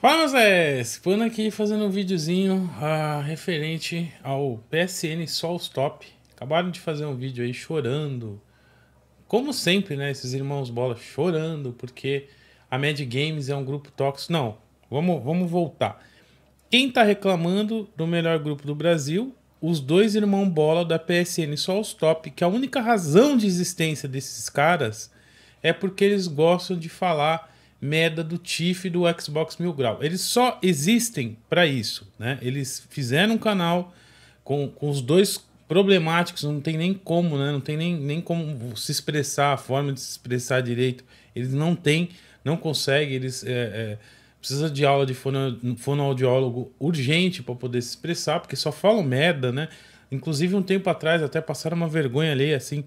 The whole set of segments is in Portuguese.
Fala Zé, Spano aqui fazendo um videozinho ah, referente ao PSN Stop. Acabaram de fazer um vídeo aí chorando, como sempre, né? Esses irmãos bola chorando porque a Mad Games é um grupo tóxico. Não, vamos, vamos voltar. Quem tá reclamando do melhor grupo do Brasil? Os dois irmãos bola da PSN Stop, que a única razão de existência desses caras é porque eles gostam de falar merda do TIFF do Xbox Mil Grau. Eles só existem para isso, né? Eles fizeram um canal com, com os dois problemáticos, não tem nem como, né? Não tem nem, nem como se expressar, a forma de se expressar direito. Eles não têm, não conseguem, eles é, é, precisa de aula de fono, fonoaudiólogo urgente para poder se expressar, porque só falam merda, né? Inclusive, um tempo atrás até passaram uma vergonha ali, assim,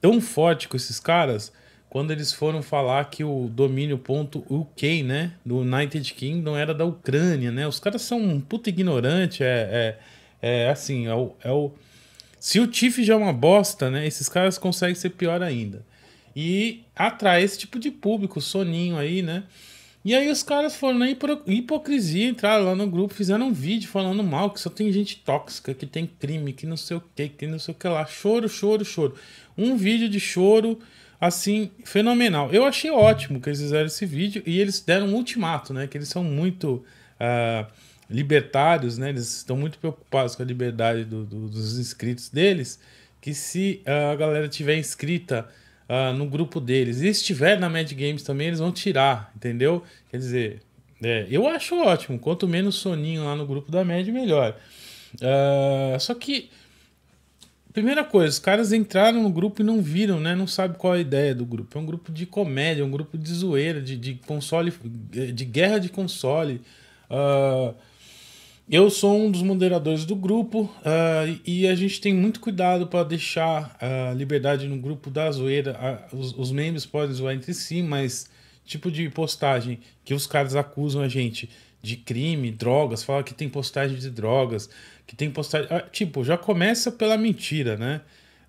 tão forte com esses caras quando eles foram falar que o domínio.uk, né, do United Kingdom era da Ucrânia, né? Os caras são um puta ignorante, é, é, é assim, é o, é o... Se o Tiff já é uma bosta, né, esses caras conseguem ser pior ainda. E atrai esse tipo de público, soninho aí, né? E aí os caras foram na hipocrisia, entraram lá no grupo, fizeram um vídeo falando mal, que só tem gente tóxica, que tem crime, que não sei o que, que não sei o que lá. Choro, choro, choro. Um vídeo de choro, assim, fenomenal. Eu achei ótimo que eles fizeram esse vídeo e eles deram um ultimato, né? Que eles são muito uh, libertários, né? Eles estão muito preocupados com a liberdade do, do, dos inscritos deles. Que se uh, a galera tiver inscrita uh, no grupo deles e estiver na Mad Games também, eles vão tirar, entendeu? Quer dizer, é, eu acho ótimo. Quanto menos soninho lá no grupo da Mad, melhor. só que Primeira coisa, os caras entraram no grupo e não viram, né? Não sabe qual é a ideia do grupo. É um grupo de comédia, é um grupo de zoeira, de, de console, de guerra de console. Uh, eu sou um dos moderadores do grupo uh, e a gente tem muito cuidado para deixar a uh, liberdade no grupo da zoeira. Ah, os, os membros podem zoar entre si, mas tipo de postagem que os caras acusam a gente de crime, drogas, fala que tem postagem de drogas, que tem postagem. Ah, tipo, já começa pela mentira, né?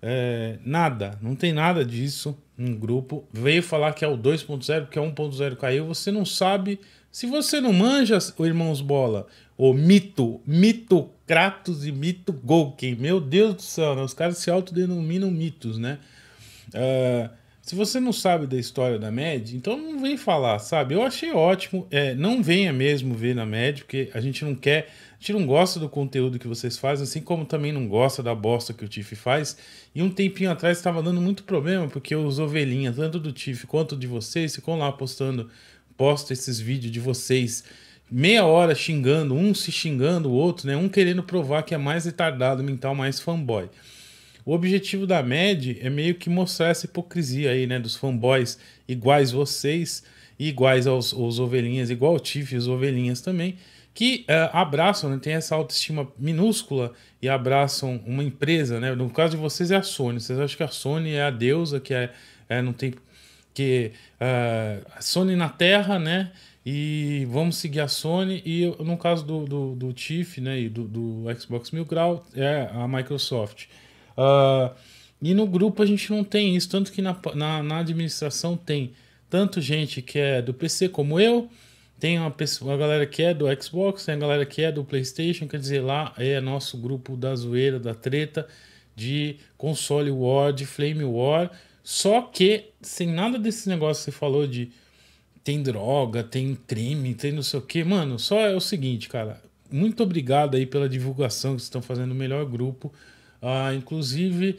É, nada, não tem nada disso. Um grupo veio falar que é o 2.0, porque é 1.0 caiu. Você não sabe. Se você não manja, o Irmãos Bola, o mito, mito Kratos e mito Golken, meu Deus do céu, né? os caras se autodenominam mitos, né? Uh, se você não sabe da história da MED, então não vem falar, sabe? Eu achei ótimo. É, não venha mesmo ver na MED, porque a gente não quer, a gente não gosta do conteúdo que vocês fazem, assim como também não gosta da bosta que o Tiff faz. E um tempinho atrás estava dando muito problema, porque os ovelhinhas, tanto do Tiff quanto de vocês, ficam lá postando, posta esses vídeos de vocês meia hora xingando, um se xingando o outro, né? Um querendo provar que é mais retardado mental, mais fanboy. O objetivo da MED é meio que mostrar essa hipocrisia aí, né? Dos fanboys iguais vocês, iguais aos, aos ovelhinhas, igual o Tiff e os ovelhinhas também, que uh, abraçam, né? Tem essa autoestima minúscula e abraçam uma empresa, né? No caso de vocês é a Sony. Vocês acham que a Sony é a deusa, que é, é não tem que uh, a Sony na Terra, né? E vamos seguir a Sony. E no caso do, do, do Tiff né, e do, do Xbox Mil Grau, é a Microsoft. Uh, e no grupo a gente não tem isso, tanto que na, na, na, administração tem tanto gente que é do PC como eu, tem uma, pessoa, uma galera que é do Xbox, tem a galera que é do PlayStation, quer dizer, lá é nosso grupo da zoeira, da treta, de console war, de flame war, só que sem nada desse negócio que você falou de tem droga, tem crime, tem não sei o que, mano, só é o seguinte, cara, muito obrigado aí pela divulgação que vocês estão fazendo o melhor grupo. Ah, inclusive,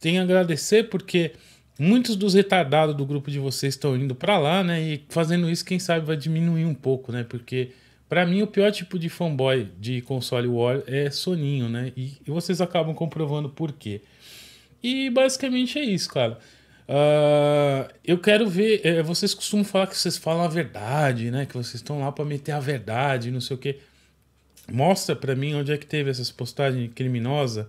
tem a agradecer porque muitos dos retardados do grupo de vocês estão indo para lá, né? E fazendo isso, quem sabe vai diminuir um pouco, né? Porque para mim o pior tipo de fanboy de console war é soninho, né? E, vocês acabam comprovando por quê. E basicamente é isso, cara. Uh, eu quero ver. É, vocês costumam falar que vocês falam a verdade, né? Que vocês estão lá para meter a verdade, não sei o que. Mostra para mim onde é que teve essas postagens criminosas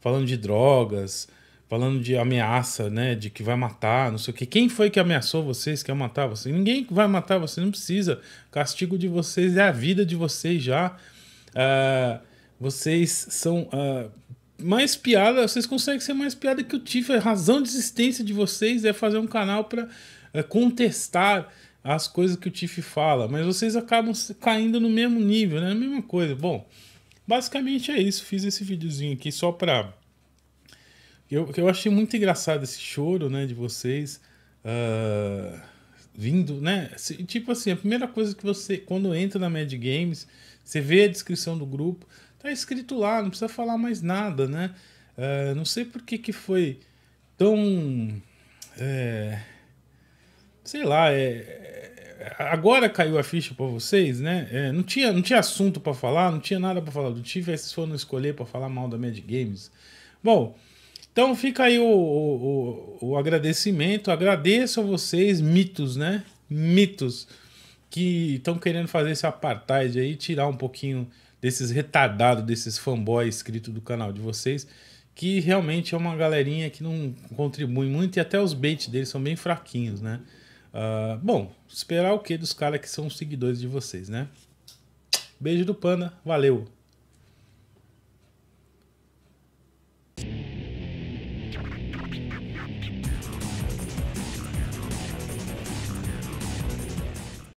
falando de drogas, falando de ameaça, né? De que vai matar, não sei o quê. Quem foi que ameaçou vocês, quer matar vocês? Ninguém vai matar vocês, não precisa. O castigo de vocês é a vida de vocês já. Uh, vocês são uh, mais piada, vocês conseguem ser mais piada que o Tiff. A razão de existência de vocês é fazer um canal para uh, eh, contestar as coisas que o Tiff fala, mas vocês acabam caindo no mesmo nível, né? A mesma coisa. Bom, Basicamente é isso. Fiz esse videozinho aqui só pra. Eu, eu achei muito engraçado esse choro, né, de vocês. Uh, vindo, né? Tipo assim, a primeira coisa que você. Quando entra na Mad Games, você vê a descrição do grupo. Tá escrito lá, não precisa falar mais nada, né? Uh, não sei por que, que foi tão. É, sei lá, é, agora caiu a ficha para vocês, né? É, não, tinha, não tinha assunto para falar, não tinha nada para falar do Tiff, aí vocês foram escolher para falar mal da Mad Games. Bom, então fica aí o, o, o, o agradecimento. Agradeço a vocês, mitos, né? Mitos que estão querendo fazer esse apartheid aí, tirar um pouquinho desses retardados, desses fanboys inscritos do canal de vocês, que realmente é uma galerinha que não contribui muito e até os baits deles são bem fraquinhos, né? Uh, bom, esperar o que dos caras que são seguidores de vocês, né? Beijo do pana valeu!